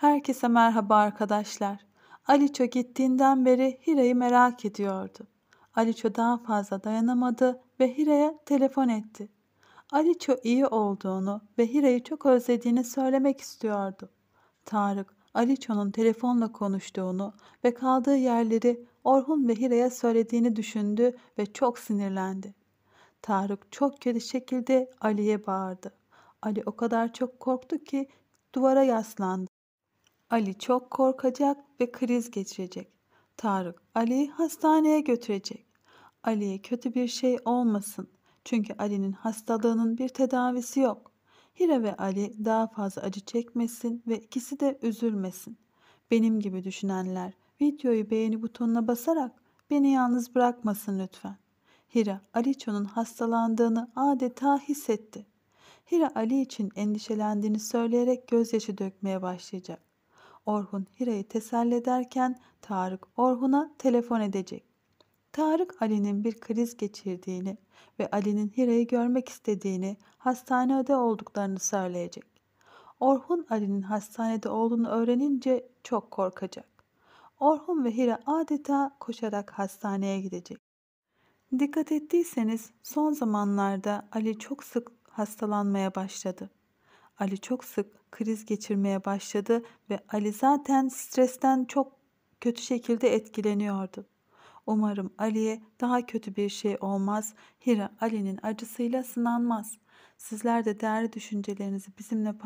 Herkese merhaba arkadaşlar. Aliço gittiğinden beri Hira'yı merak ediyordu. Aliço daha fazla dayanamadı ve Hira'ya telefon etti. Aliço iyi olduğunu ve Hira'yı çok özlediğini söylemek istiyordu. Tarık, Aliço'nun telefonla konuştuğunu ve kaldığı yerleri Orhun ve Hira'ya söylediğini düşündü ve çok sinirlendi. Tarık çok kötü şekilde Ali'ye bağırdı. Ali o kadar çok korktu ki duvara yaslandı. Ali çok korkacak ve kriz geçirecek. Tarık Ali'yi hastaneye götürecek. Ali'ye kötü bir şey olmasın. Çünkü Ali'nin hastalığının bir tedavisi yok. Hira ve Ali daha fazla acı çekmesin ve ikisi de üzülmesin. Benim gibi düşünenler videoyu beğeni butonuna basarak beni yalnız bırakmasın lütfen. Hira Aliço'nun hastalandığını adeta hissetti. Hira Ali için endişelendiğini söyleyerek gözyaşı dökmeye başlayacak. Orhun Hira'yı teselli ederken Tarık Orhun'a telefon edecek. Tarık Ali'nin bir kriz geçirdiğini ve Ali'nin Hira'yı görmek istediğini, hastanede olduklarını söyleyecek. Orhun Ali'nin hastanede olduğunu öğrenince çok korkacak. Orhun ve Hira adeta koşarak hastaneye gidecek. Dikkat ettiyseniz son zamanlarda Ali çok sık hastalanmaya başladı. Ali çok sık kriz geçirmeye başladı ve Ali zaten stresten çok kötü şekilde etkileniyordu. Umarım Ali'ye daha kötü bir şey olmaz. Hira Ali'nin acısıyla sınanmaz. Sizler de değerli düşüncelerinizi bizimle paylaşın.